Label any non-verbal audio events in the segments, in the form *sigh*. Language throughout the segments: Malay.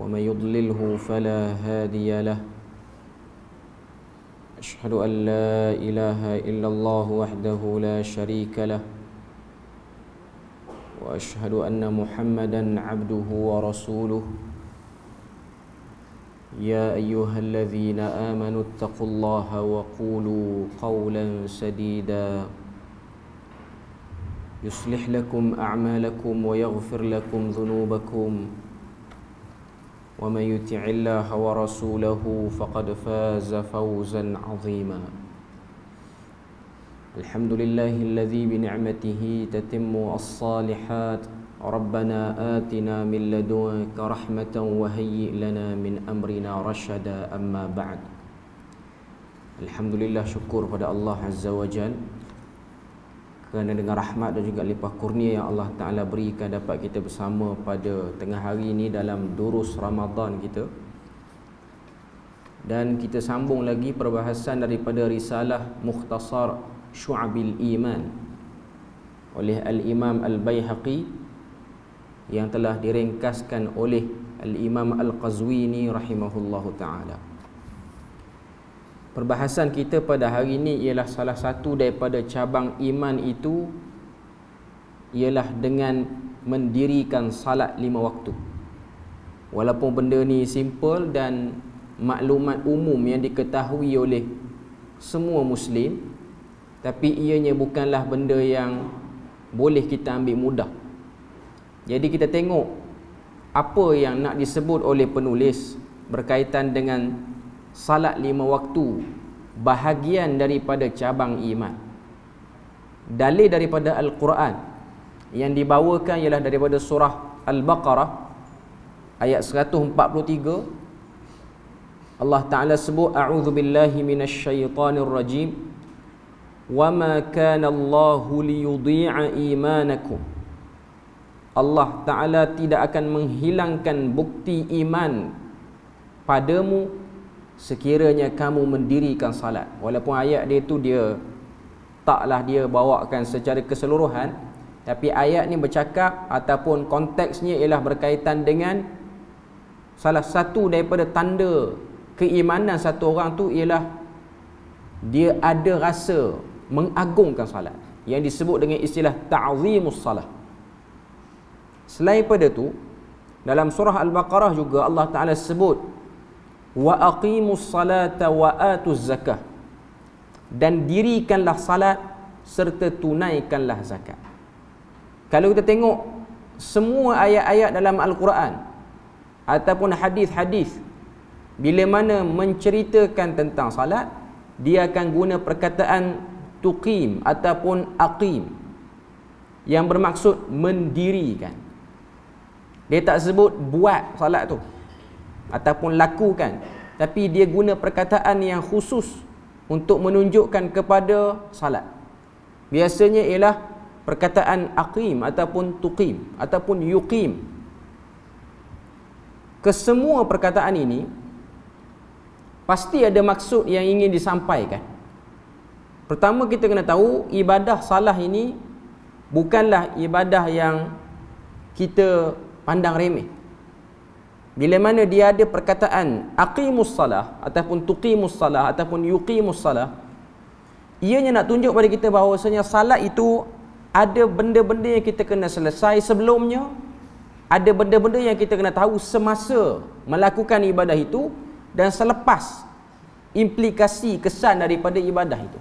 ومن يضلله فلا هادي له أشهد أن لا إله إلا الله وحده لا شريك له وأشهد أن محمدا عبده ورسوله يا أيها الذين آمنوا اتقوا الله وقولوا قولا سديدا يصلح لكم أعمالكم ويغفر لكم ذنوبكم ومن يطع الله ورسوله فقد فاز فوزا عظيما الحمد لله الذي بنعمته تتم الصالحات ربنا آتنا من لدنك رحمة وهيئ لنا من أمرنا رشدا أما بعد الحمد لله شكر pada Allah عز وجل kerana dengan rahmat dan juga lipah kurnia yang Allah Ta'ala berikan dapat kita bersama pada tengah hari ini dalam durus Ramadan kita dan kita sambung lagi perbahasan daripada risalah Mukhtasar Syu'abil Iman oleh Al-Imam Al-Bayhaqi yang telah diringkaskan oleh Al-Imam Al-Qazwini rahimahullahu ta'ala. Perbahasan kita pada hari ini ialah salah satu daripada cabang iman itu ialah dengan mendirikan salat lima waktu. Walaupun benda ni simple dan maklumat umum yang diketahui oleh semua muslim tapi ianya bukanlah benda yang boleh kita ambil mudah. Jadi kita tengok apa yang nak disebut oleh penulis berkaitan dengan salat lima waktu bahagian daripada cabang iman dalil daripada al-Quran yang dibawakan ialah daripada surah al-Baqarah ayat 143 Allah Taala sebut "A'udhu billahi minasyaitonir rajim wa ma kana Allah liyudhi'a imanakum Allah Taala tidak akan menghilangkan bukti iman padamu sekiranya kamu mendirikan salat walaupun ayat dia tu dia taklah dia bawakan secara keseluruhan tapi ayat ni bercakap ataupun konteksnya ialah berkaitan dengan salah satu daripada tanda keimanan satu orang tu ialah dia ada rasa mengagungkan salat yang disebut dengan istilah ta'zimus salat selain pada tu dalam surah al-baqarah juga Allah taala sebut wa aqimus salata wa atuz zakah dan dirikanlah salat serta tunaikanlah zakat. Kalau kita tengok semua ayat-ayat dalam al-Quran ataupun hadis-hadis bila mana menceritakan tentang salat dia akan guna perkataan tuqim ataupun aqim yang bermaksud mendirikan. Dia tak sebut buat salat tu ataupun lakukan tapi dia guna perkataan yang khusus untuk menunjukkan kepada salat biasanya ialah perkataan aqim ataupun tuqim ataupun yuqim kesemua perkataan ini pasti ada maksud yang ingin disampaikan pertama kita kena tahu ibadah salah ini bukanlah ibadah yang kita pandang remeh bila mana dia ada perkataan aqimus salah ataupun tuqimus salah ataupun yuqimus salah ianya nak tunjuk kepada kita bahawasanya salat itu ada benda-benda yang kita kena selesai sebelumnya ada benda-benda yang kita kena tahu semasa melakukan ibadah itu dan selepas implikasi kesan daripada ibadah itu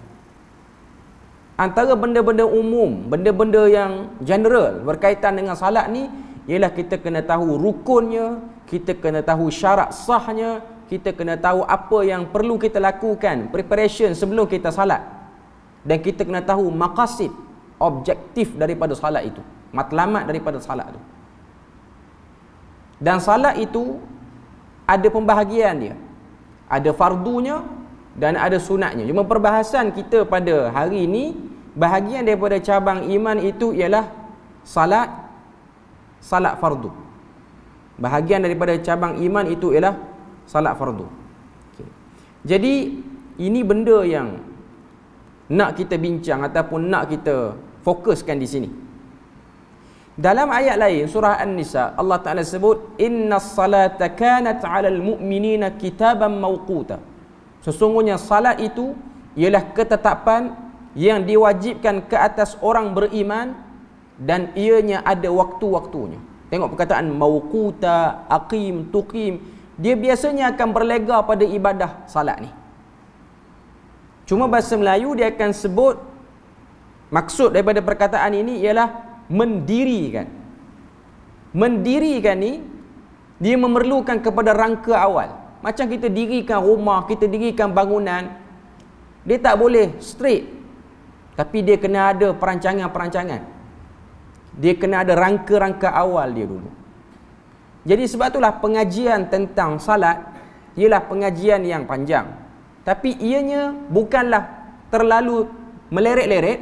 antara benda-benda umum benda-benda yang general berkaitan dengan salat ni ialah kita kena tahu rukunnya kita kena tahu syarat sahnya kita kena tahu apa yang perlu kita lakukan preparation sebelum kita salat dan kita kena tahu maqasid objektif daripada salat itu matlamat daripada salat itu dan salat itu ada pembahagian dia ada fardunya dan ada sunatnya cuma perbahasan kita pada hari ini bahagian daripada cabang iman itu ialah salat salat fardu Bahagian daripada cabang iman itu ialah salat fardu. Okay. Jadi ini benda yang nak kita bincang ataupun nak kita fokuskan di sini. Dalam ayat lain surah An-Nisa Allah Taala sebut inna salata kanat 'alal mu'minina kitaban mawquta. Sesungguhnya salat itu ialah ketetapan yang diwajibkan ke atas orang beriman dan ianya ada waktu-waktunya. Tengok perkataan mawkuta, aqim, tuqim. Dia biasanya akan berlega pada ibadah salat ni. Cuma bahasa Melayu dia akan sebut maksud daripada perkataan ini ialah mendirikan. Mendirikan ni dia memerlukan kepada rangka awal. Macam kita dirikan rumah, kita dirikan bangunan, dia tak boleh straight. Tapi dia kena ada perancangan-perancangan dia kena ada rangka-rangka awal dia dulu jadi sebab itulah pengajian tentang salat ialah pengajian yang panjang tapi ianya bukanlah terlalu meleret-leret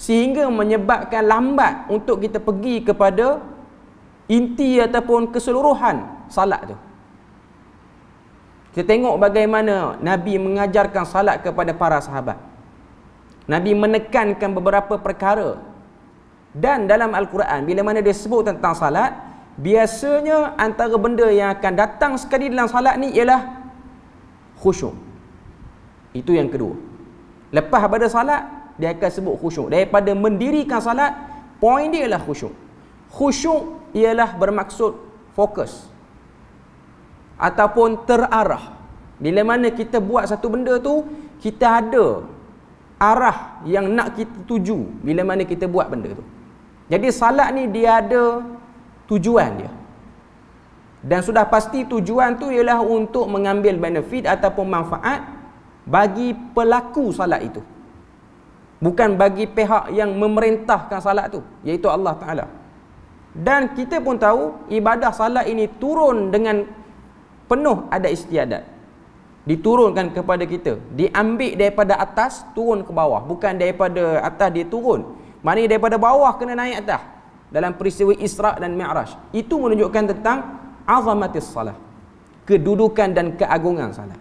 sehingga menyebabkan lambat untuk kita pergi kepada inti ataupun keseluruhan salat tu kita tengok bagaimana Nabi mengajarkan salat kepada para sahabat Nabi menekankan beberapa perkara dan dalam Al-Quran, bila mana dia sebut tentang salat, biasanya antara benda yang akan datang sekali dalam salat ni ialah khusyuk. Itu yang kedua. Lepas pada salat, dia akan sebut khusyuk. Daripada mendirikan salat, poin dia ialah khusyuk. Khusyuk ialah bermaksud fokus. Ataupun terarah. Bila mana kita buat satu benda tu, kita ada arah yang nak kita tuju bila mana kita buat benda tu. Jadi salat ni dia ada tujuan dia. Dan sudah pasti tujuan tu ialah untuk mengambil benefit ataupun manfaat bagi pelaku salat itu. Bukan bagi pihak yang memerintahkan salat tu, iaitu Allah Taala. Dan kita pun tahu ibadah salat ini turun dengan penuh ada istiadat. Diturunkan kepada kita, diambil daripada atas turun ke bawah, bukan daripada atas dia turun. Mana daripada bawah kena naik atas dalam peristiwa Isra dan Mi'raj. Itu menunjukkan tentang azamatis salah. Kedudukan dan keagungan salat.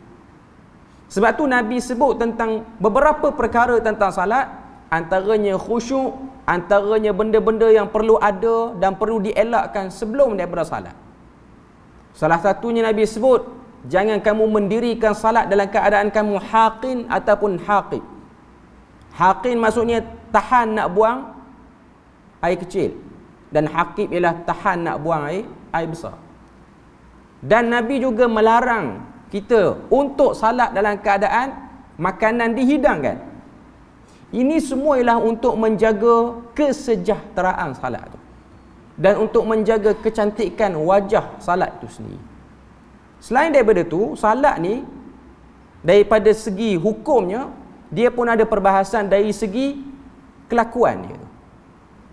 Sebab tu Nabi sebut tentang beberapa perkara tentang salat antaranya khusyuk, antaranya benda-benda yang perlu ada dan perlu dielakkan sebelum daripada salat. Salah satunya Nabi sebut, jangan kamu mendirikan salat dalam keadaan kamu haqin ataupun haqib. Haqin maksudnya tahan nak buang air kecil dan hakim ialah tahan nak buang air air besar dan nabi juga melarang kita untuk salat dalam keadaan makanan dihidangkan ini semua ialah untuk menjaga kesejahteraan salat tu dan untuk menjaga kecantikan wajah salat tu sendiri selain daripada itu, salat ni daripada segi hukumnya dia pun ada perbahasan dari segi kelakuan dia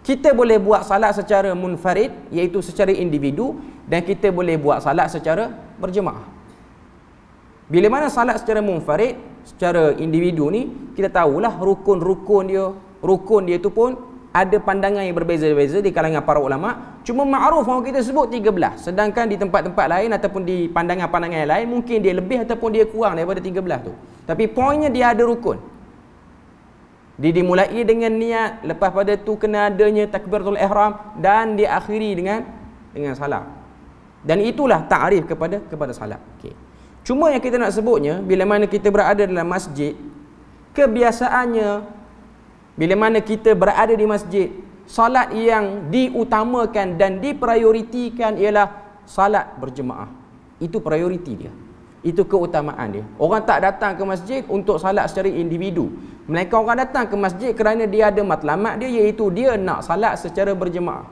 kita boleh buat salat secara munfarid iaitu secara individu dan kita boleh buat salat secara berjemaah bila mana salat secara munfarid secara individu ni kita tahulah rukun-rukun dia rukun dia tu pun ada pandangan yang berbeza-beza di kalangan para ulama cuma ma'ruf orang kita sebut 13 sedangkan di tempat-tempat lain ataupun di pandangan-pandangan yang lain mungkin dia lebih ataupun dia kurang daripada 13 tu tapi poinnya dia ada rukun dia dimulai dengan niat Lepas pada tu kena adanya takbiratul ihram Dan diakhiri dengan dengan salam Dan itulah ta'rif kepada kepada salam okay. Cuma yang kita nak sebutnya Bila mana kita berada dalam masjid Kebiasaannya Bila mana kita berada di masjid Salat yang diutamakan dan diprioritikan ialah Salat berjemaah Itu prioriti dia itu keutamaan dia. Orang tak datang ke masjid untuk salat secara individu. Mereka orang datang ke masjid kerana dia ada matlamat dia iaitu dia nak salat secara berjemaah.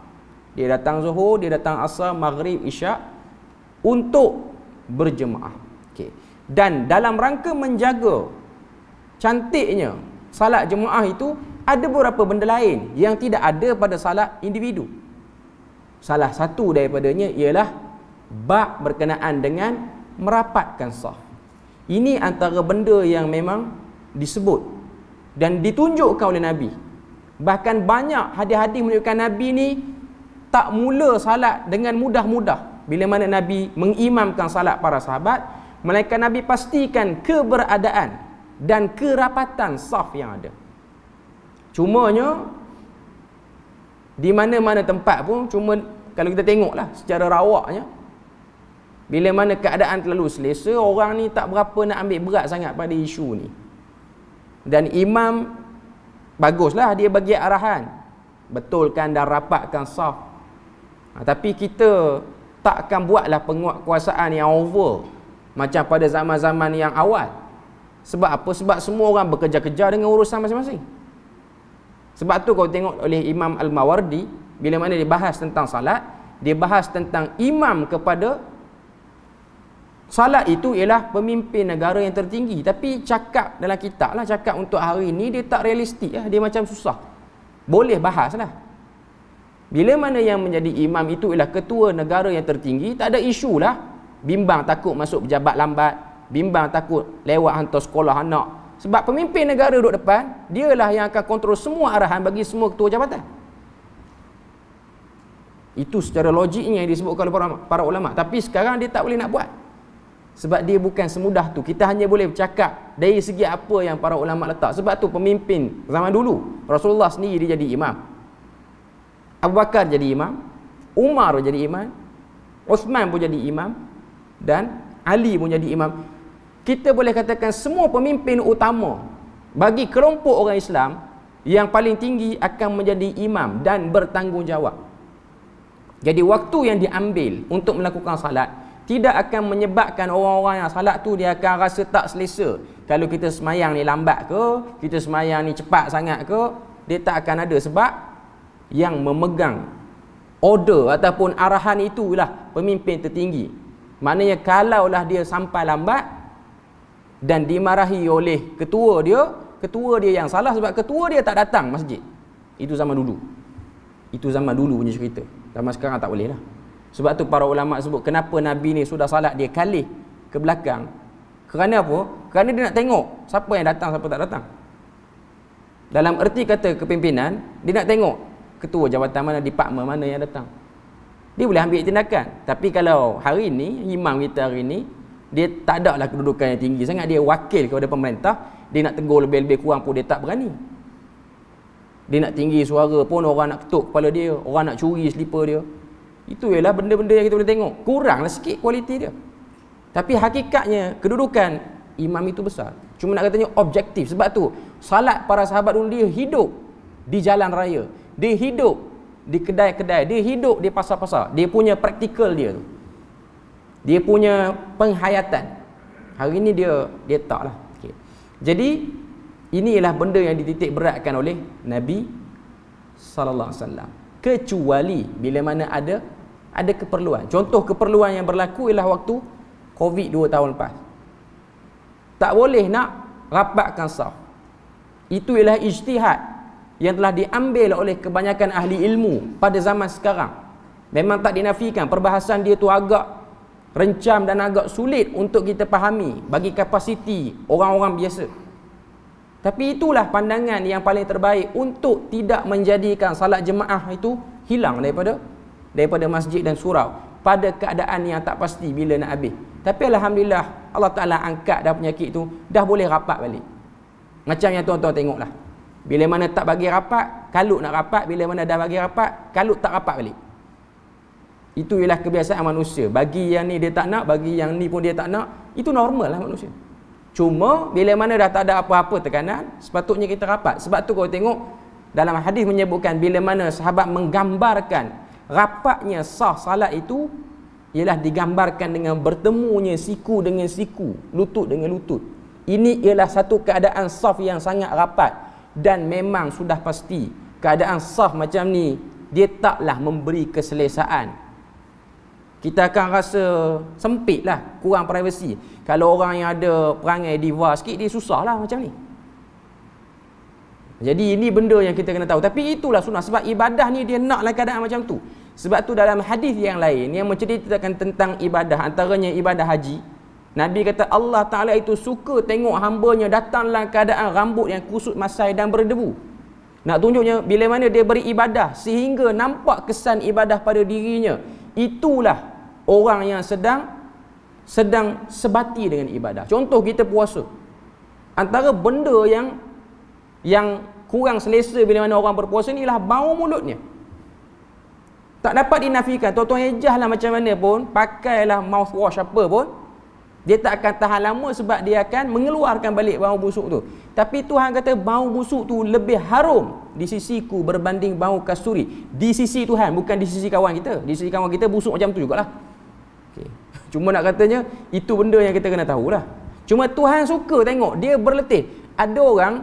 Dia datang zuhur, dia datang asar, maghrib, isyak untuk berjemaah. Okay. Dan dalam rangka menjaga cantiknya salat jemaah itu ada beberapa benda lain yang tidak ada pada salat individu. Salah satu daripadanya ialah bab berkenaan dengan merapatkan sah. Ini antara benda yang memang disebut dan ditunjukkan oleh Nabi. Bahkan banyak hadis-hadis menunjukkan Nabi ni tak mula salat dengan mudah-mudah. Bila mana Nabi mengimamkan salat para sahabat, melainkan Nabi pastikan keberadaan dan kerapatan saf yang ada. Cumanya di mana-mana tempat pun cuma kalau kita tengoklah secara rawaknya bila mana keadaan terlalu selesa, orang ni tak berapa nak ambil berat sangat pada isu ni. Dan imam, baguslah dia bagi arahan. Betulkan dan rapatkan sah. Ha, tapi kita tak akan buatlah penguatkuasaan yang over. Macam pada zaman-zaman yang awal. Sebab apa? Sebab semua orang bekerja-kerja dengan urusan masing-masing. Sebab tu kalau tengok oleh Imam Al-Mawardi, bila mana dia bahas tentang salat, dia bahas tentang imam kepada Salat itu ialah pemimpin negara yang tertinggi Tapi cakap dalam kitab lah Cakap untuk hari ini dia tak realistik lah Dia macam susah Boleh bahas lah Bila mana yang menjadi imam itu ialah ketua negara yang tertinggi Tak ada isu lah Bimbang takut masuk pejabat lambat Bimbang takut lewat hantar sekolah anak Sebab pemimpin negara duduk depan Dialah yang akan kontrol semua arahan bagi semua ketua jabatan itu secara logiknya yang disebutkan oleh para, ulama tapi sekarang dia tak boleh nak buat sebab dia bukan semudah tu kita hanya boleh bercakap dari segi apa yang para ulama letak sebab tu pemimpin zaman dulu Rasulullah sendiri dia jadi imam Abu Bakar jadi imam Umar jadi imam Osman pun jadi imam dan Ali pun jadi imam kita boleh katakan semua pemimpin utama bagi kelompok orang Islam yang paling tinggi akan menjadi imam dan bertanggungjawab jadi waktu yang diambil untuk melakukan salat tidak akan menyebabkan orang-orang yang salat tu dia akan rasa tak selesa kalau kita semayang ni lambat ke kita semayang ni cepat sangat ke dia tak akan ada sebab yang memegang order ataupun arahan itulah pemimpin tertinggi maknanya lah dia sampai lambat dan dimarahi oleh ketua dia ketua dia yang salah sebab ketua dia tak datang masjid itu zaman dulu itu zaman dulu punya cerita zaman sekarang tak boleh lah sebab tu para ulama sebut kenapa Nabi ni sudah salat dia kalih ke belakang. Kerana apa? Kerana dia nak tengok siapa yang datang siapa tak datang. Dalam erti kata kepimpinan, dia nak tengok ketua jabatan mana, department mana yang datang. Dia boleh ambil tindakan. Tapi kalau hari ni, imam kita hari ni, dia tak ada lah kedudukan yang tinggi sangat. Dia wakil kepada pemerintah, dia nak tegur lebih-lebih kurang pun dia tak berani. Dia nak tinggi suara pun orang nak ketuk kepala dia, orang nak curi selipar dia. Itu ialah benda-benda yang kita boleh tengok. Kuranglah sikit kualiti dia. Tapi hakikatnya kedudukan imam itu besar. Cuma nak katanya objektif. Sebab tu salat para sahabat dulu dia hidup di jalan raya. Dia hidup di kedai-kedai. Dia hidup di pasar-pasar. Dia punya praktikal dia tu. Dia punya penghayatan. Hari ini dia dia tak lah. Okay. Jadi inilah benda yang dititik beratkan oleh Nabi saw. Kecuali bila mana ada ada keperluan. Contoh keperluan yang berlaku ialah waktu COVID 2 tahun lepas. Tak boleh nak rapatkan saf. Itu ialah ijtihad yang telah diambil oleh kebanyakan ahli ilmu pada zaman sekarang. Memang tak dinafikan perbahasan dia tu agak rencam dan agak sulit untuk kita fahami bagi kapasiti orang-orang biasa. Tapi itulah pandangan yang paling terbaik untuk tidak menjadikan salat jemaah itu hilang daripada daripada masjid dan surau pada keadaan yang tak pasti bila nak habis tapi Alhamdulillah Allah Ta'ala angkat dah penyakit tu dah boleh rapat balik macam yang tuan-tuan lah. bila mana tak bagi rapat kalut nak rapat bila mana dah bagi rapat kalut tak rapat balik itu ialah kebiasaan manusia bagi yang ni dia tak nak bagi yang ni pun dia tak nak itu normal lah manusia cuma bila mana dah tak ada apa-apa tekanan sepatutnya kita rapat sebab tu kalau tengok dalam hadis menyebutkan bila mana sahabat menggambarkan rapatnya sah salat itu ialah digambarkan dengan bertemunya siku dengan siku, lutut dengan lutut. Ini ialah satu keadaan sah yang sangat rapat dan memang sudah pasti keadaan sah macam ni dia taklah memberi keselesaan. Kita akan rasa sempitlah, kurang privasi. Kalau orang yang ada perangai diva sikit dia susahlah macam ni. Jadi ini benda yang kita kena tahu. Tapi itulah sunnah sebab ibadah ni dia nak naklah keadaan macam tu. Sebab tu dalam hadis yang lain yang menceritakan tentang ibadah antaranya ibadah haji. Nabi kata Allah Taala itu suka tengok hambanya datang dalam keadaan rambut yang kusut masai dan berdebu. Nak tunjuknya bila mana dia beri ibadah sehingga nampak kesan ibadah pada dirinya. Itulah orang yang sedang sedang sebati dengan ibadah. Contoh kita puasa. Antara benda yang yang kurang selesa bila mana orang berpuasa ni ialah bau mulutnya. Tak dapat dinafikan. Tuan-tuan ejah lah macam mana pun, pakailah mouthwash apa pun, dia tak akan tahan lama sebab dia akan mengeluarkan balik bau busuk tu. Tapi Tuhan kata bau busuk tu lebih harum di sisi ku berbanding bau kasturi. Di sisi Tuhan, bukan di sisi kawan kita. Di sisi kawan kita busuk macam tu jugalah. Okay. *laughs* Cuma nak katanya, itu benda yang kita kena tahulah. Cuma Tuhan suka tengok, dia berletih. Ada orang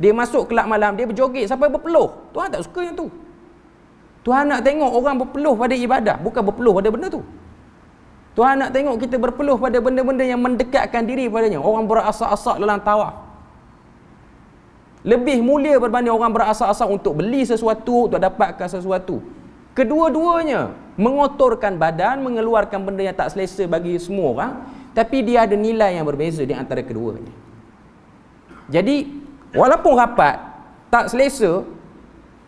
dia masuk kelab malam, dia berjoget sampai berpeluh. Tuhan tak suka yang tu. Tuhan nak tengok orang berpeluh pada ibadah, bukan berpeluh pada benda tu. Tuhan nak tengok kita berpeluh pada benda-benda yang mendekatkan diri padanya. Orang berasak-asak dalam tawaf. Lebih mulia berbanding orang berasak-asak untuk beli sesuatu, untuk dapatkan sesuatu. Kedua-duanya mengotorkan badan, mengeluarkan benda yang tak selesa bagi semua orang. Tapi dia ada nilai yang berbeza di antara keduanya. Jadi Walaupun rapat, tak selesa,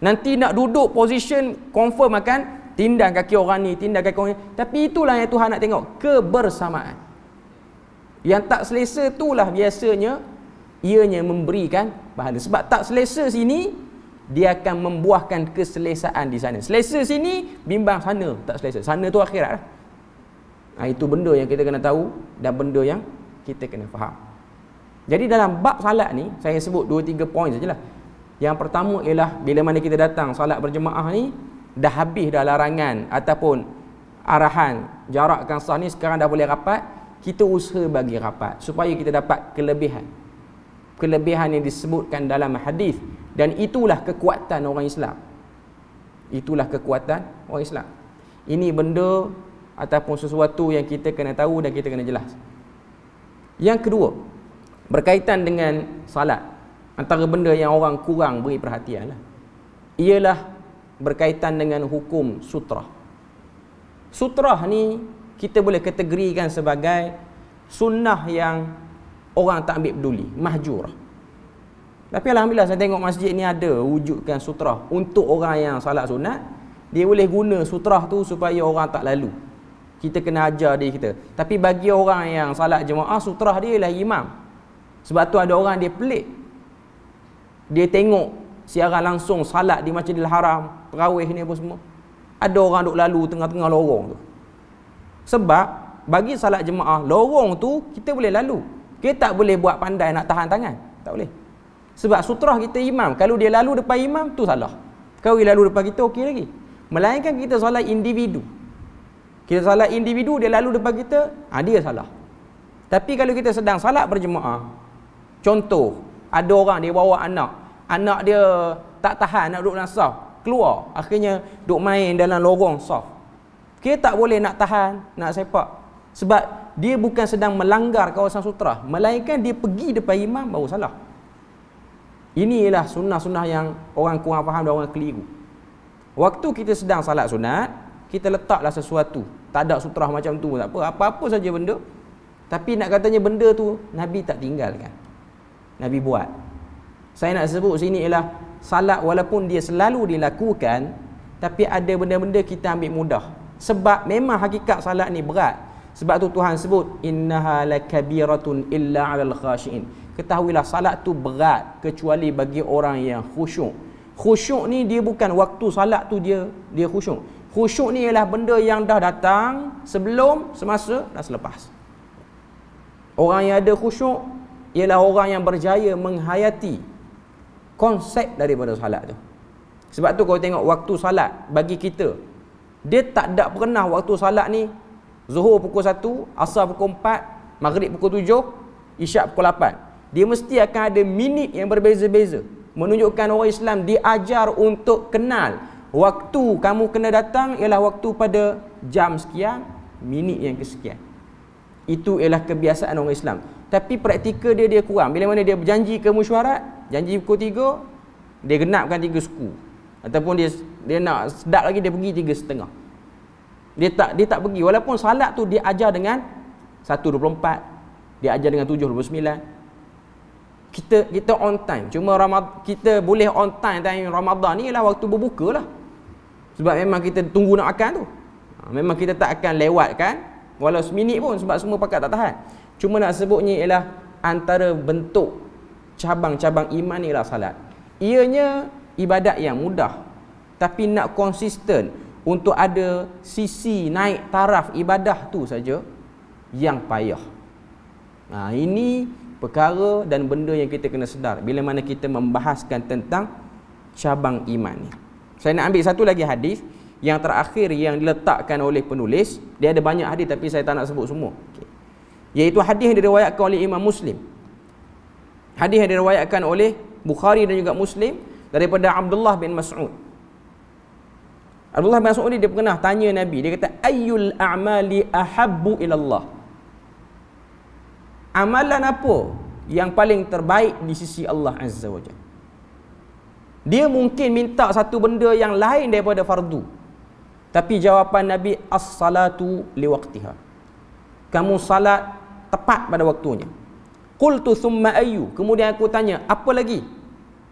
nanti nak duduk position confirm akan tindang kaki orang ni, tindang kaki orang ni. Tapi itulah yang Tuhan nak tengok, kebersamaan. Yang tak selesa itulah biasanya ianya memberikan pahala. Sebab tak selesa sini, dia akan membuahkan keselesaan di sana. Selesa sini, bimbang sana tak selesa. Sana tu akhirat lah. Nah, ha, itu benda yang kita kena tahu dan benda yang kita kena faham. Jadi dalam bab salat ni saya sebut 2 3 poin sajalah. Yang pertama ialah bila mana kita datang salat berjemaah ni dah habis dah larangan ataupun arahan jarakkan sah ni sekarang dah boleh rapat, kita usaha bagi rapat supaya kita dapat kelebihan. Kelebihan yang disebutkan dalam hadis dan itulah kekuatan orang Islam. Itulah kekuatan orang Islam. Ini benda ataupun sesuatu yang kita kena tahu dan kita kena jelas. Yang kedua, berkaitan dengan salat antara benda yang orang kurang beri perhatian lah, ialah berkaitan dengan hukum sutra sutra ni kita boleh kategorikan sebagai sunnah yang orang tak ambil peduli, mahjur tapi Alhamdulillah saya tengok masjid ni ada wujudkan sutra untuk orang yang salat sunat dia boleh guna sutra tu supaya orang tak lalu kita kena ajar dia kita tapi bagi orang yang salat jemaah sutra dia ialah imam sebab tu ada orang dia pelik. Dia tengok siaran langsung salat di Masjidil Haram, tarawih ni apa semua. Ada orang duk lalu tengah-tengah lorong tu. Sebab bagi salat jemaah, lorong tu kita boleh lalu. Kita tak boleh buat pandai nak tahan tangan. Tak boleh. Sebab sutrah kita imam. Kalau dia lalu depan imam, tu salah. Kalau dia lalu depan kita, okey lagi. Melainkan kita salat individu. Kita salat individu, dia lalu depan kita, ha, dia salah. Tapi kalau kita sedang salat berjemaah, Contoh, ada orang dia bawa anak. Anak dia tak tahan nak duduk dalam saf. Keluar. Akhirnya duduk main dalam lorong saf. Kita tak boleh nak tahan, nak sepak. Sebab dia bukan sedang melanggar kawasan sutra. Melainkan dia pergi depan imam baru salah. Inilah sunnah-sunnah yang orang kurang faham dan orang keliru. Waktu kita sedang salat sunat, kita letaklah sesuatu. Tak ada sutra macam tu, tak apa. Apa-apa saja benda. Tapi nak katanya benda tu, Nabi tak tinggalkan. Nabi buat saya nak sebut sini ialah salat walaupun dia selalu dilakukan tapi ada benda-benda kita ambil mudah sebab memang hakikat salat ni berat sebab tu Tuhan sebut innaha lakabiratun illa alal khashin ketahuilah salat tu berat kecuali bagi orang yang khusyuk khusyuk ni dia bukan waktu salat tu dia dia khusyuk khusyuk ni ialah benda yang dah datang sebelum semasa dan selepas orang yang ada khusyuk ialah orang yang berjaya menghayati konsep daripada salat tu. Sebab tu kau tengok waktu salat bagi kita, dia tak ada pernah waktu salat ni Zuhur pukul 1, Asar pukul 4, Maghrib pukul 7, Isyak pukul 8. Dia mesti akan ada minit yang berbeza-beza. Menunjukkan orang Islam diajar untuk kenal waktu kamu kena datang ialah waktu pada jam sekian, minit yang kesekian. Itu ialah kebiasaan orang Islam. Tapi praktika dia dia kurang. Bila mana dia berjanji ke mesyuarat, janji pukul 3, dia genapkan tiga suku. Ataupun dia dia nak sedap lagi dia pergi 3 setengah. Dia tak dia tak pergi walaupun salat tu dia ajar dengan satu dua puluh empat, dia ajar dengan tujuh sembilan. Kita kita on time. Cuma Ramad, kita boleh on time time Ramadan ni ialah waktu berbuka lah. Sebab memang kita tunggu nak akan tu. Ha, memang kita tak akan lewatkan Walau seminit pun sebab semua pakat tak tahan. Cuma nak sebutnya ialah antara bentuk cabang-cabang iman ialah salat. Ianya ibadat yang mudah tapi nak konsisten untuk ada sisi naik taraf ibadah tu saja yang payah. Ha, ini perkara dan benda yang kita kena sedar bila mana kita membahaskan tentang cabang iman ni. Saya nak ambil satu lagi hadis yang terakhir yang diletakkan oleh penulis dia ada banyak hadis tapi saya tak nak sebut semua okay. iaitu hadis yang diriwayatkan oleh Imam Muslim hadis yang diriwayatkan oleh Bukhari dan juga Muslim daripada Abdullah bin Mas'ud Abdullah bin Mas'ud ni dia pernah tanya Nabi dia kata ayyul a'mali ahabbu ila Allah amalan apa yang paling terbaik di sisi Allah Azza wa Jalla dia mungkin minta satu benda yang lain daripada fardu tapi jawapan Nabi as-salatu liwaqtiha. Kamu salat tepat pada waktunya. Qultu thumma ayyu? Kemudian aku tanya, apa lagi?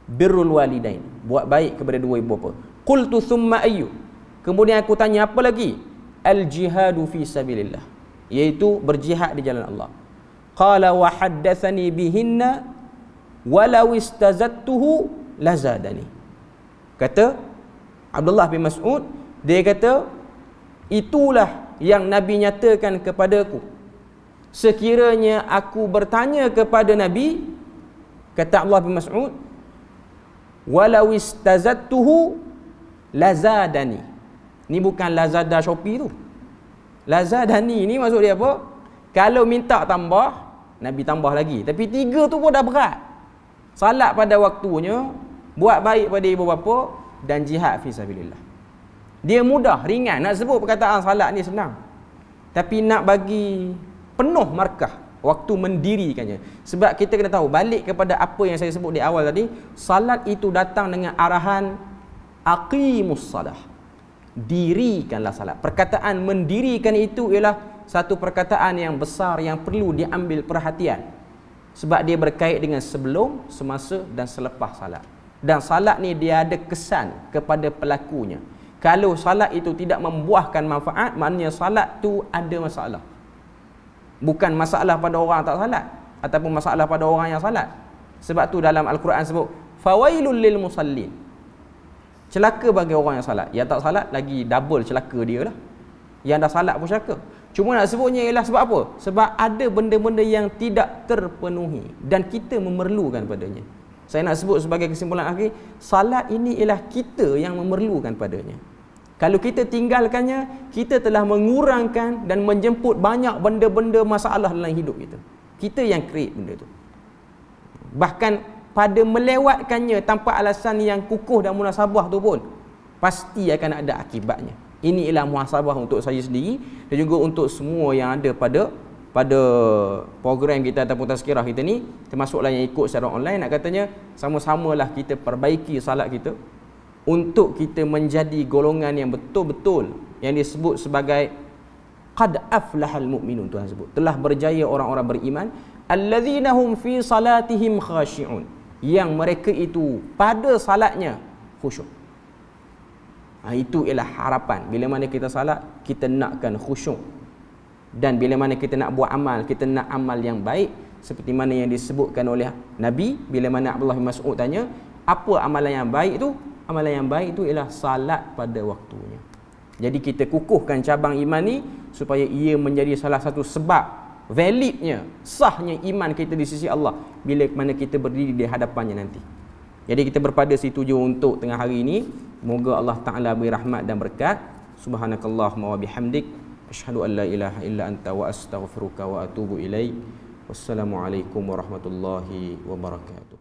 Birrul walidain. Buat baik kepada dua ibu bapa. Qultu thumma ayyu? Kemudian aku tanya, apa lagi? Al-jihadu fi sabilillah. Iaitu berjihad di jalan Allah. Qala wa haddathani bihinna walau istazattuhu lazadani. Kata Abdullah bin Mas'ud, dia kata itulah yang Nabi nyatakan kepada aku. Sekiranya aku bertanya kepada Nabi kata Allah bin Mas'ud walau istazattuhu lazadani. Ni bukan Lazada Shopee tu. Lazadani ni maksud dia apa? Kalau minta tambah, Nabi tambah lagi. Tapi tiga tu pun dah berat. Salat pada waktunya, buat baik pada ibu bapa dan jihad fi sabilillah. Dia mudah, ringan nak sebut perkataan salat ni senang. Tapi nak bagi penuh markah waktu mendirikannya. Sebab kita kena tahu balik kepada apa yang saya sebut di awal tadi, salat itu datang dengan arahan aqimus salah. Dirikanlah salat. Perkataan mendirikan itu ialah satu perkataan yang besar yang perlu diambil perhatian. Sebab dia berkait dengan sebelum, semasa dan selepas salat. Dan salat ni dia ada kesan kepada pelakunya kalau salat itu tidak membuahkan manfaat maknanya salat tu ada masalah bukan masalah pada orang tak salat ataupun masalah pada orang yang salat sebab tu dalam al-Quran sebut fawailul lil musallin celaka bagi orang yang salat yang tak salat lagi double celaka dia lah yang dah salat pun celaka cuma nak sebutnya ialah sebab apa sebab ada benda-benda yang tidak terpenuhi dan kita memerlukan padanya saya nak sebut sebagai kesimpulan akhir salat ini ialah kita yang memerlukan padanya kalau kita tinggalkannya kita telah mengurangkan dan menjemput banyak benda-benda masalah dalam hidup kita kita yang create benda itu. bahkan pada melewatkannya tanpa alasan yang kukuh dan munasabah tu pun pasti akan ada akibatnya ini ialah muhasabah untuk saya sendiri dan juga untuk semua yang ada pada pada program kita ataupun tazkirah kita ni termasuklah yang ikut secara online nak katanya sama-samalah kita perbaiki salat kita untuk kita menjadi golongan yang betul-betul yang disebut sebagai qad aflahal mu'minun Tuhan sebut telah berjaya orang-orang beriman alladzina hum fi salatihim khashi'un yang mereka itu pada salatnya khusyuk ha, itu ialah harapan bila mana kita salat kita nakkan khusyuk dan bila mana kita nak buat amal kita nak amal yang baik seperti mana yang disebutkan oleh nabi bila mana Abdullah bin Mas'ud tanya apa amalan yang baik itu, amalan yang baik itu ialah salat pada waktunya jadi kita kukuhkan cabang iman ini supaya ia menjadi salah satu sebab validnya sahnya iman kita di sisi Allah bila mana kita berdiri di hadapannya nanti jadi kita berpada situ juga untuk tengah hari ini moga Allah taala beri rahmat dan berkat subhanakallahumma wa bihamdik Ashhadu an la ilaha illa anta wa astaghfiruka wa atubu ilaik. Wassalamualaikum warahmatullahi wabarakatuh.